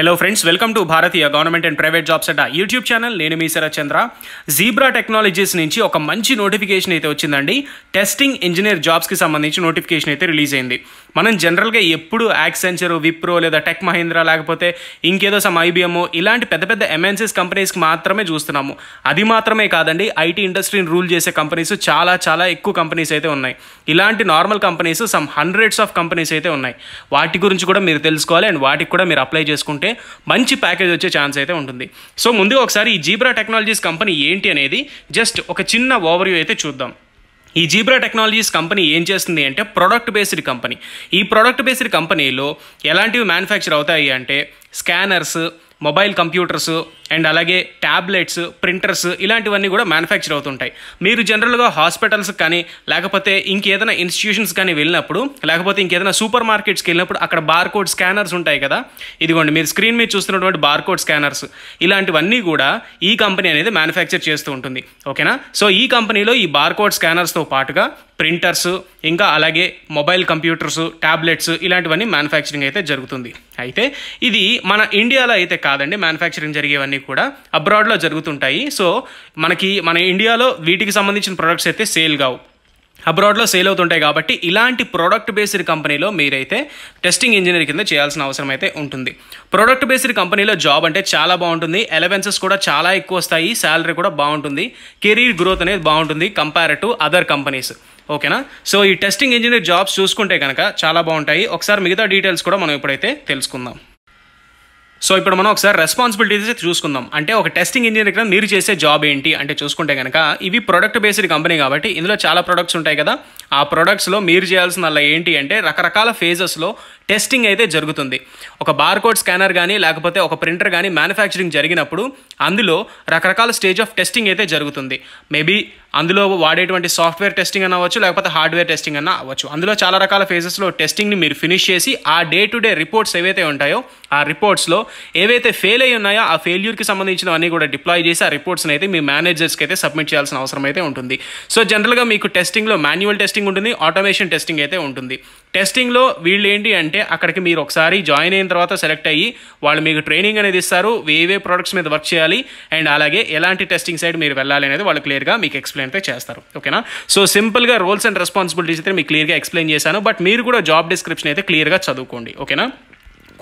hello friends welcome to Bharatiya government and private jobs అట YouTube channel నేను మీ చంద్ర zebra technologies నుంచి ఒక మంచి నోటిఫికేషన్ అయితే వచ్చిందండి టెస్టింగ్ ఇంజనీర్ జాబ్స్కి సంబంధించి నోటిఫికేషన్ అయితే రిలీజ్ అయింది మనం జనరల్గా ఎప్పుడు యాక్సెంచర్ విప్రో లేదా టెక్ మహీంద్రా లేకపోతే ఇంకేదో సమ్ ఐబిఎం ఇలాంటి పెద్ద పెద్ద ఎంఎన్సీస్ కంపెనీస్కి మాత్రమే చూస్తున్నాము అది మాత్రమే కాదండి ఐటీ ఇండస్ట్రీని రూల్ చేసే కంపెనీస్ చాలా చాలా ఎక్కువ కంపెనీస్ అయితే ఉన్నాయి ఇలాంటి normal companies some hundreds of companies అయితే ఉన్నాయి వాటి గురించి కూడా మీరు తెలుసుకోవాలి అండ్ వాటికి కూడా మీరు అప్లై చేసుకుంటే తీసుకుంటే మంచి ప్యాకేజ్ వచ్చే ఛాన్స్ అయితే ఉంటుంది సో ముందుగా ఒకసారి ఈ జీబ్రా టెక్నాలజీస్ కంపెనీ ఏంటి అనేది జస్ట్ ఒక చిన్న ఓవర్వ్యూ అయితే చూద్దాం ఈ జీబ్రా టెక్నాలజీస్ కంపెనీ ఏం చేస్తుంది అంటే ప్రొడక్ట్ బేస్డ్ కంపెనీ ఈ ప్రొడక్ట్ బేస్డ్ కంపెనీలో ఎలాంటివి మ్యానుఫ్యాక్చర్ అవుతాయి అంటే స్కానర్స్ మొబైల్ కంప్యూటర్స్ అండ్ అలాగే ట్యాబ్లెట్స్ ప్రింటర్స్ ఇలాంటివన్నీ కూడా మ్యానుఫ్యాక్చర్ అవుతుంటాయి మీరు జనరల్గా హాస్పిటల్స్ కానీ లేకపోతే ఇంకేదైనా ఇన్స్టిట్యూషన్స్ కానీ వెళ్ళినప్పుడు లేకపోతే ఇంకేదైనా సూపర్ మార్కెట్స్కి వెళ్ళినప్పుడు అక్కడ బార్కోడ్ స్కానర్స్ ఉంటాయి కదా ఇదిగోండి మీరు స్క్రీన్ మీద చూస్తున్నటువంటి బార్కోడ్ స్కానర్స్ ఇలాంటివన్నీ కూడా ఈ కంపెనీ అనేది మ్యానుఫ్యాక్చర్ చేస్తూ ఉంటుంది ఓకేనా సో ఈ కంపెనీలో ఈ బార్కోడ్ స్కానర్స్తో పాటుగా ప్రింటర్స్ ఇంకా అలాగే మొబైల్ కంప్యూటర్స్ ట్యాబ్లెట్స్ ఇలాంటివన్నీ మ్యానుఫ్యాక్చరింగ్ అయితే జరుగుతుంది అయితే ఇది మన ఇండియాలో అయితే కాదండి మ్యానుఫ్యాక్చరింగ్ జరిగేవన్నీ కూడా అబ్రాడ్లో జరుగుతుంటాయి సో మనకి మన ఇండియాలో వీటికి సంబంధించిన ప్రొడక్ట్స్ అయితే సేల్ కావు అబ్రాడ్లో సేల్ అవుతుంటాయి కాబట్టి ఇలాంటి ప్రోడక్ట్ బేస్డ్ కంపెనీలో మీరైతే టెస్టింగ్ ఇంజనీర్ కింద చేయాల్సిన అవసరం అయితే ఉంటుంది ప్రోడక్ట్ బేస్డ్ కంపెనీలో జాబ్ అంటే చాలా బాగుంటుంది ఎలవెన్సెస్ కూడా చాలా ఎక్కువ వస్తాయి శాలరీ కూడా బాగుంటుంది కెరీర్ గ్రోత్ అనేది బాగుంటుంది కంపేర్ టు అదర్ కంపెనీస్ ఓకేనా సో ఈ టెస్టింగ్ ఇంజనీర్ జాబ్స్ చూసుకుంటే కనుక చాలా బాగుంటాయి ఒకసారి మిగతా డీటెయిల్స్ కూడా మనం ఇప్పుడైతే తెలుసుకుందాం సో ఇప్పుడు మనం ఒకసారి రెస్పాన్సిబిలిటీస్ చూసుకుందాం అంటే ఒక టెస్టింగ్ ఇంజనీర్ ఇక్కడ మీరు చేసే జాబ్ ఏంటి అంటే చూసుకుంటే కనుక ఇవి ప్రొడక్ట్ బేస్డ్ కంపెనీ కాబట్టి ఇందులో చాలా ప్రొడక్ట్స్ ఉంటాయి కదా ఆ ప్రొడక్ట్స్లో మీరు చేయాల్సిన ఏంటి అంటే రకరకాల ఫేజెస్లో టెస్టింగ్ అయితే జరుగుతుంది ఒక బార్కోడ్ స్కానర్ కానీ లేకపోతే ఒక ప్రింటర్ కానీ మ్యానుఫ్యాక్చరింగ్ జరిగినప్పుడు అందులో రకరకాల స్టేజ్ ఆఫ్ టెస్టింగ్ అయితే జరుగుతుంది మేబీ అందులో వాడేటువంటి సాఫ్ట్వేర్ టెస్టింగ్ అన్న అవ్వచ్చు లేకపోతే హార్డ్వేర్ టెస్టింగ్ అన్న అవ్వచ్చు అందులో చాలా రకాల ఫేజెస్లో టెస్టింగ్ని మీరు ఫినిష్ చేసి ఆ డే టు డే రిపోర్ట్స్ ఏవైతే ఉంటాయో ఆ రిపోర్ట్స్లో ఏవైతే ఫెయిల్ అయ్యి ఉన్నాయో ఆ ఫెయిల్యూర్కి సంబంధించినవన్నీ కూడా డిప్లాయ్ చేసి ఆ రిపోర్ట్స్ని అయితే మీ మేనేజర్స్కి అయితే సబ్మిట్ చేయాల్సిన అవసరం అయితే ఉంటుంది సో జనరల్గా మీకు టెస్టింగ్లో మాన్యువల్ టెస్టింగ్ ఉంటుంది ఆటోమేషన్ టెస్టింగ్ అయితే ఉంటుంది టెస్టింగ్లో వీళ్ళు ఏంటి అంటే అక్కడికి మీరు ఒకసారి జాయిన్ అయిన తర్వాత సెలెక్ట్ అయ్యి వాళ్ళు మీకు ట్రైనింగ్ అనేది ఇస్తారు వేవే ప్రొడక్ట్స్ మీద వర్క్ చేయాలి అండ్ అలాగే ఎలాంటి టెస్టింగ్ సైడ్ మీరు వెళ్ళాలి అనేది వాళ్ళు క్లియర్గా మీకు ఎక్స్ప్లెయిన్ అయితే చేస్తారు ఓకేనా సో సింపుల్గా రోల్స్ అండ్ రెస్పాన్సిబిలిటీస్ అయితే మీకు క్లియర్గా ఎక్స్ప్లెయిన్ చేశాను బట్ మీరు కూడా జాబ్ డిస్క్రిప్షన్ అయితే క్లియర్గా చదువుకోండి ఓకేనా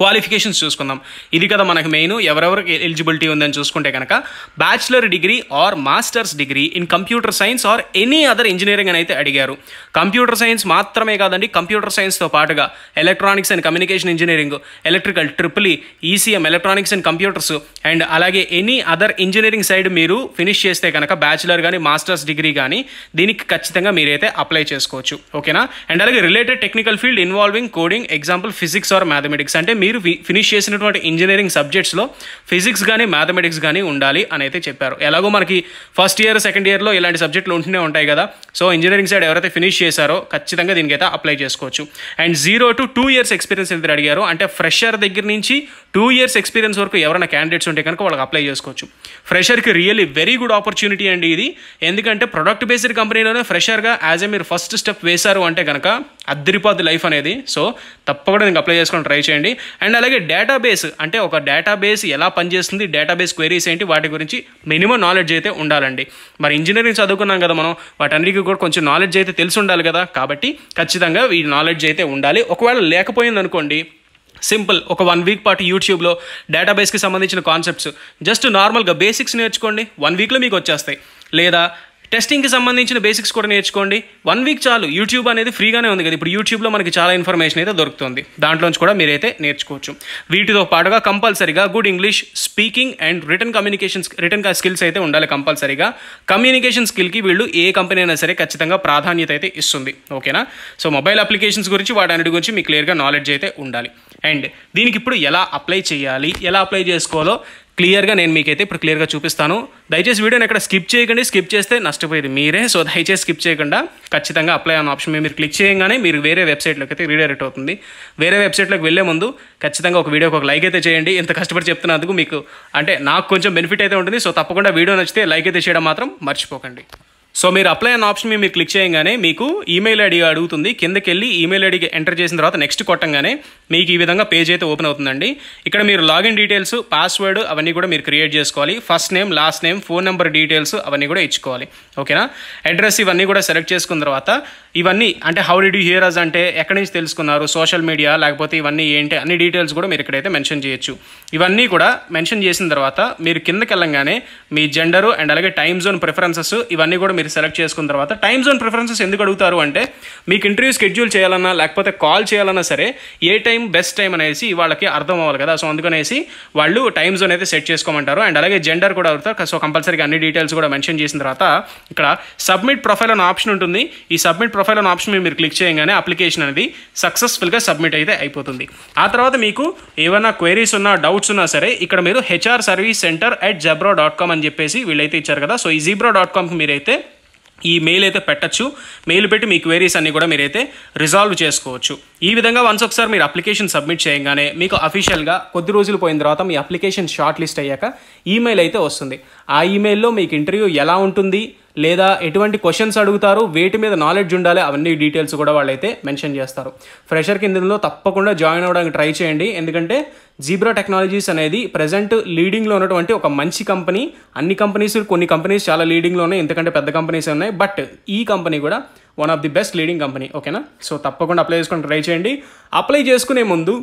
క్వాలిఫికేషన్స్ చూసుకుందాం ఇది కదా మనకు మెయిన్ ఎవరెవరికి ఎలిజిబిలిటీ ఉందని చూసుకుంటే కనుక bachelor degree or masters degree in computer science or any other engineering అని అయితే అడిగారు కంప్యూటర్ సైన్స్ మాత్రమే కాదండి కంప్యూటర్ సైన్స్తో పాటుగా electronics and communication engineering electrical triple ECM electronics and computers and అలాగే ఎనీ అదర్ ఇంజనీరింగ్ సైడ్ మీరు ఫినిష్ చేస్తే కనుక బ్యాచిలర్ కానీ మాస్టర్స్ డిగ్రీ కానీ దీనికి ఖచ్చితంగా మీరైతే అప్లై చేసుకోవచ్చు ఓకేనా అండ్ అలాగే related technical field involving coding example physics or mathematics అంటే మీరు ఫినిష్ చేసినటువంటి ఇంజనీరింగ్ సబ్జెక్ట్స్లో ఫిజిక్స్ కానీ మ్యాథమెటిక్స్ కానీ ఉండాలి అని అయితే చెప్పారు ఎలాగో మనకి ఫస్ట్ ఇయర్ సెకండ్ ఇయర్లో ఇలాంటి సబ్జెక్టులు ఉంటూనే ఉంటాయి కదా సో ఇంజనీరింగ్ సైడ్ ఎవరైతే ఫినిష్ చేశారో ఖచ్చితంగా దీనికైతే అప్లై చేసుకోవచ్చు and zero to two years experience ఎంత అడిగారు అంటే ఫ్రెషర్ దగ్గర నుంచి టూ ఇయర్స్ ఎక్స్పీరియన్స్ వరకు ఎవరైనా క్యాండిడేట్స్ ఉంటే కనుక వాళ్ళకి అప్లై చేసుకోవచ్చు ఫ్రెషర్కి రియల్లీ వెరీ గుడ్ ఆపర్చునిటీ అండి ఇది ఎందుకంటే ప్రొడక్ట్ బేస్డ్ కంపెనీలోనే ఫ్రెషర్గా యాజ్ ఎ మీరు ఫస్ట్ స్టెప్ వేశారు అంటే కనుక అద్దరిపోద్ది లైఫ్ అనేది సో తప్పకుండా నేను అప్లై చేసుకొని ట్రై చేయండి అండ్ అలాగే డేటాబేస్ అంటే ఒక డేటాబేస్ ఎలా పనిచేస్తుంది డేటాబేస్ క్వైరీస్ ఏంటి వాటి గురించి మినిమం నాలెడ్జ్ అయితే ఉండాలండి మరి ఇంజనీరింగ్ చదువుకున్నాం కదా మనం వాటన్నిటికీ కూడా కొంచెం నాలెడ్జ్ అయితే తెలిసి ఉండాలి కదా కాబట్టి ఖచ్చితంగా ఈ నాలెడ్జ్ అయితే ఉండాలి ఒకవేళ లేకపోయింది అనుకోండి సింపుల్ ఒక వన్ వీక్ పాటు యూట్యూబ్లో డేటాబేస్కి సంబంధించిన కాన్సెప్ట్స్ జస్ట్ నార్మల్గా బేసిక్స్ నేర్చుకోండి వన్ వీక్లో మీకు వచ్చేస్తాయి లేదా టెస్టింగ్కి సంబంధించిన బేసిక్స్ కూడా నేర్చుకోండి వన్ వీక్ చాలు యూట్యూబ్ అనేది ఫ్రీగానే ఉంది కదా ఇప్పుడు యూట్యూబ్లో మనకి చాలా ఇన్ఫర్మేషన్ అయితే దొరుకుతుంది దాంట్లోంచి కూడా మీరైతే నేర్చుకోవచ్చు వీటితో పాటుగా కంపల్సరీగా good English speaking and written communication written skills అయితే ఉండాలి కంపల్సరీగా కమ్యూనికేషన్ స్కిల్కి వీళ్ళు ఏ కంపెనీ అయినా సరే ఖచ్చితంగా ప్రాధాన్యత అయితే ఇస్తుంది ఓకేనా సో మొబైల్ అప్లికేషన్స్ గురించి వాటి అన్నిటి గురించి మీకు క్లియర్గా నాలెడ్జ్ అయితే ఉండాలి అండ్ దీనికి ఇప్పుడు ఎలా అప్లై చేయాలి ఎలా అప్లై చేసుకోవాలో క్లియర్గా నేను మీకైతే ఇప్పుడు క్లియర్గా చూపిస్తాను దయచేసి వీడియోని ఎక్కడ స్కిప్ చేయకండి స్కిప్ చేస్తే నష్టపోయేది మీరే సో దయచేసి స్కిప్ చేయకుండా ఖచ్చితంగా అప్లై అన్న ఆప్షన్ మీరు క్లిక్ చేయగానే మీరు వేరే వెబ్సైట్లోకి అయితే రీడైరెక్ట్ అవుతుంది వేరే వెబ్సైట్లోకి వెళ్ళే ముందు ఖచ్చితంగా ఒక వీడియోకి ఒక లైక్ అయితే చేయండి ఎంత కష్టపడి చెప్తున్నందుకు మీకు అంటే నాకు కొంచెం బెనిఫిట్ అయితే ఉంటుంది సో తప్పకుండా వీడియో నచ్చితే లైక్ అయితే చేయడం మాత్రం మర్చిపోకండి సో మీరు అప్లై అన్న ఆప్షన్ మీరు క్లిక్ చేయగానే మీకు ఈమెయిల్ ఐడి అడుగుతుంది కిందకి వెళ్ళి ఈమెయిల్ ఐడికి ఎంటర్ చేసిన తర్వాత నెక్స్ట్ కొట్టంగానే మీకు ఈ విధంగా పేజ్ అయితే ఓపెన్ అవుతుందండి ఇక్కడ మీరు లాగిన్ డీటెయిల్స్ పాస్వర్డ్ అవన్నీ కూడా మీరు క్రియేట్ చేసుకోవాలి first name last name phone number details అవన్నీ కూడా ఇచ్చుకోవాలి ఓకేనా అడ్రస్ ఇవన్నీ కూడా సెలెక్ట్ చేసుకున్న తర్వాత ఇవన్నీ అంటే how did you hear us అంటే ఎక్కడి నుంచి తెలుసుకున్నారు సోషల్ మీడియా లేకపోతే ఇవన్నీ ఏంటి అన్ని డీటెయిల్స్ కూడా మీరు ఇక్కడైతే మెన్షన్ చేయొచ్చు ఇవన్నీ కూడా మెన్షన్ చేసిన తర్వాత మీరు కిందకి వెళ్ళంగానే మీ జెండరు అండ్ అలాగే టైమ్ జోన్ ప్రిఫరెన్సెస్ ఇవన్నీ కూడా మీరు సెలెక్ట్ చేసుకున్న తర్వాత టైమ్ జోన్ ప్రిఫరెన్సెస్ ఎందుకు అడుగుతారు అంటే మీకు ఇంటర్వ్యూ షెడ్యూల్ చేయాలన్నా లేకపోతే కాల్ చేయాలన్నా సరే ఏ టైం బెస్ట్ టైం అనేసి వాళ్ళకి అర్థం అవ్వాలి కదా సో అందుకనేసి వాళ్ళు టైమ్ జోన్ అయితే సెట్ చేసుకోమంటారు అండ్ అలాగే జెండర్ కూడా అడుగుతారు సో కంపల్సరీగా అన్ని డీటెయిల్స్ కూడా మెన్షన్ చేసిన తర్వాత ఇక్కడ సబ్మిట్ ప్రొఫైల్ అనే ఆప్షన్ ఉంటుంది ఈ సబ్మిట్ ప్రొఫైల్ అనే ఆప్షన్ మీరు క్లిక్ చేయగానే అప్లికేషన్ అనేది సక్సెస్ఫుల్గా సబ్మిట్ అయితే అయిపోతుంది ఆ తర్వాత మీకు ఏమైనా క్వైరీస్ ఉన్నా డౌట్స్ ఉన్నా సరే ఇక్కడ మీరు HR service center at Zebra dot com అని చెప్పేసి వీళ్ళైతే ఇచ్చారు కదా సో ఈ జీబ్రో డాట్ కామ్కి మీరైతే ఈ మెయిల్ అయితే పెట్టచ్చు మెయిల్ పెట్టి మీ క్వైరీస్ అన్నీ కూడా మీరైతే రిజాల్వ్ చేసుకోవచ్చు ఈ విధంగా వన్స్ ఒకసారి మీరు అప్లికేషన్ సబ్మిట్ చేయగానే మీకు అఫీషియల్గా కొద్ది రోజులు పోయిన తర్వాత మీ అప్లికేషన్ షార్ట్ లిస్ట్ అయ్యాక ఈమెయిల్ అయితే వస్తుంది ఆ ఈమెయిల్లో మీకు ఇంటర్వ్యూ ఎలా ఉంటుంది లేదా ఎటువంటి క్వశ్చన్స్ అడుగుతారు వేటి మీద నాలెడ్జ్ ఉండాలి అవన్నీ డీటెయిల్స్ కూడా వాళ్ళైతే మెన్షన్ చేస్తారు ఫ్రెషర్ కిందలో తప్పకుండా జాయిన్ అవ్వడానికి ట్రై చేయండి ఎందుకంటే జీబ్రా టెక్నాలజీస్ అనేది ప్రజెంట్ లీడింగ్లో ఉన్నటువంటి ఒక మంచి కంపెనీ అన్ని కంపెనీస్ కొన్ని కంపెనీస్ చాలా లీడింగ్లో ఉన్నాయి ఎందుకంటే పెద్ద కంపెనీస్ ఉన్నాయి బట్ ఈ కంపెనీ కూడా one of the best leading company ఓకేనా సో తప్పకుండా అప్లై చేసుకుని ట్రై చేయండి అప్లై చేసుకునే ముందు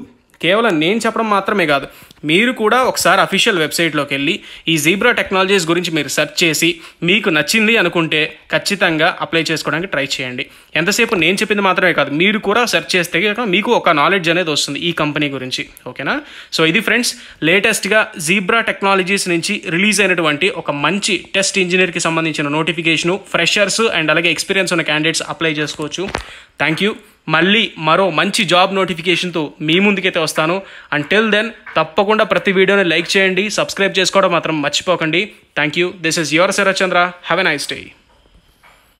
కేవలం నేను చెప్పడం మాత్రమే కాదు మీరు కూడా ఒకసారి అఫీషియల్ వెబ్సైట్లోకి వెళ్ళి ఈ జీబ్రా టెక్నాలజీస్ గురించి మీరు సెర్చ్ చేసి మీకు నచ్చింది అనుకుంటే ఖచ్చితంగా అప్లై చేసుకోవడానికి ట్రై చేయండి ఎంతసేపు నేను చెప్పింది మాత్రమే కాదు మీరు కూడా సెర్చ్ చేస్తే మీకు ఒక నాలెడ్జ్ అనేది వస్తుంది ఈ కంపెనీ గురించి ఓకేనా సో ఇది ఫ్రెండ్స్ లేటెస్ట్గా జీబ్రా టెక్నాలజీస్ నుంచి రిలీజ్ అయినటువంటి ఒక మంచి టెస్ట్ ఇంజనీర్కి సంబంధించిన నోటిఫికేషను ఫ్రెషర్స్ అండ్ అలాగే ఎక్స్పీరియన్స్ ఉన్న క్యాండిడేట్స్ అప్లై చేసుకోవచ్చు థ్యాంక్ యూ మళ్ళీ మరో మంచి జాబ్ నోటిఫికేషన్తో మీ ముందుకైతే వస్తాను అంటిల్ దెన్ తప్పకుండా ప్రతి వీడియోని లైక్ చేయండి సబ్స్క్రైబ్ చేసుకోవడం మాత్రం మర్చిపోకండి thank you this is your Sharath Chandra have a nice day